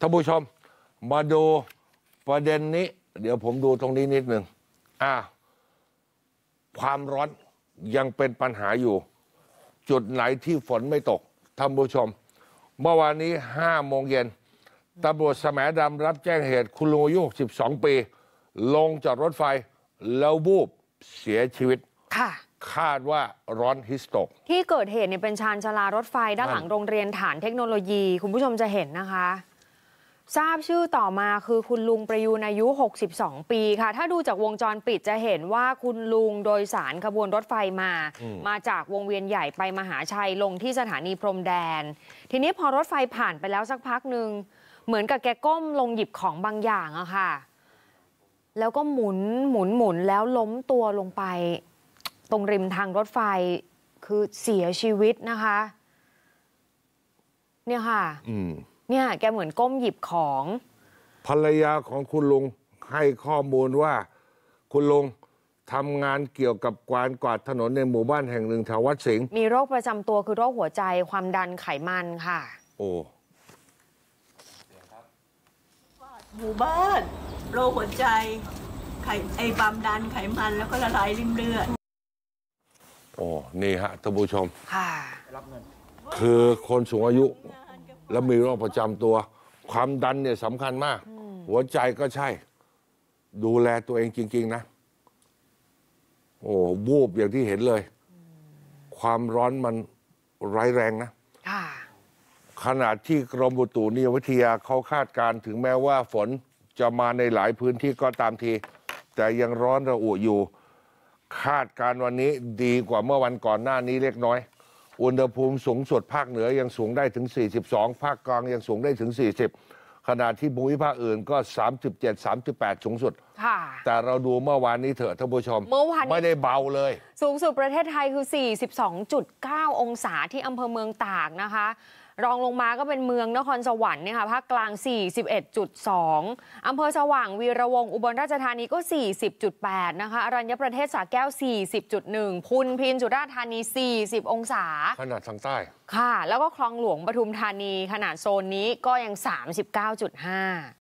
ท่านผู้ชม มาดูประเด็นนี้ เดี๋ยวผมดูตรงนี้นิดหนึ่งอ่าความร้อนยังเป็นปัญหาอยู่ จุดไหนที่ฝนไม่ตกท่านผู้ชม เมื่อวานนี้ห้าโมงเย็นตำรวจสมดำรับแจ้งเหตุ คุณลุงอายุ12 ปี ลงจากรถไฟ แล้วบูบเสียชีวิต ค่ะ คาดว่าร้อนฮิสโตก ที่เกิดเหตุเนี่ยเป็นชานชาลารถไฟ ด้านหลังโรงเรียนฐานเทคโนโลยีคุณผู้ชมจะเห็นนะคะทราบชื่อต่อมาคือคุณลุงประยูนอายุ 62 ปีค่ะ ถ้าดูจากวงจรปิดจะเห็นว่าคุณลุงโดยสารขบวนรถไฟมา มาจากวงเวียนใหญ่ไปมหาชัยลงที่สถานีพรมแดน ทีนี้พอรถไฟผ่านไปแล้วสักพักหนึ่งเหมือนกับแกก้มลงหยิบของบางอย่างอะค่ะ แล้วก็หมุนหมุนหมุนแล้วล้มตัวลงไป ตรงริมทางรถไฟคือเสียชีวิตนะคะ เนี่ยค่ะ อืมเนี่ยแกเหมือนก้มหยิบของ ภรรยาของคุณลุงให้ข้อมูลว่า คุณลุงทำงานเกี่ยวกับกวานกวาดถนนในหมู่บ้านแห่งหนึ่งแถววัดสิงห์มีโรคประจำตัวคือโรคหัวใจความดันไขมันค่ะ โอ้หมู่บ้าน โรคหัวใจไขไอความดันไขมันแล้วก็ละลายริมเลือดโอ้นี่ฮะ ท่านผู้ชมค่ะคือคนสูงอายุแล้วมีโรคประจำตัว ความดันเนี่ยสำคัญมาก หัวใจก็ใช่ ดูแลตัวเองจริงๆนะ โอ้บูบอย่างที่เห็นเลย ความร้อนมันร้ายแรงนะขณะที่กรมบุตุนิยมวิทยาเขาคาดการถึงแม้ว่าฝนจะมาในหลายพื้นที่ก็ตามที แต่ยังร้อนระอุอยู่ คาดการวันนี้ดีกว่าเมื่อวันก่อนหน้านี้เล็กน้อยอุณหภูมิสูงสุดภาคเหนือยังสูงได้ถึง 42 ภาคกลางยังสูงได้ถึง 40 ขณะที่ภูมิภาคอื่นก็ 37 38 สูงสุด ค่ะ แต่เราดูเมื่อวานนี้เถอะท่านผู้ชมเมื่อวานไม่ได้เบาเลย สูงสุดประเทศไทยคือ 42.9 องศาที่อำเภอเมืองตากนะคะรองลงมาก็เป็นเมืองนครสวรรค์นะคะภาคกลาง 41.2อำเภอสว่างวีระวง อุบลราชธานีก็ 40.8 นะคะ อรัญญประเทศสาแก้ว 40.1 พุนพินสุราษฎร์ธานี 40 องศา ขนาดทางใต้ ค่ะ แล้วก็คลองหลวงปทุมธานีขนาดโซนนี้ก็ยัง 39.5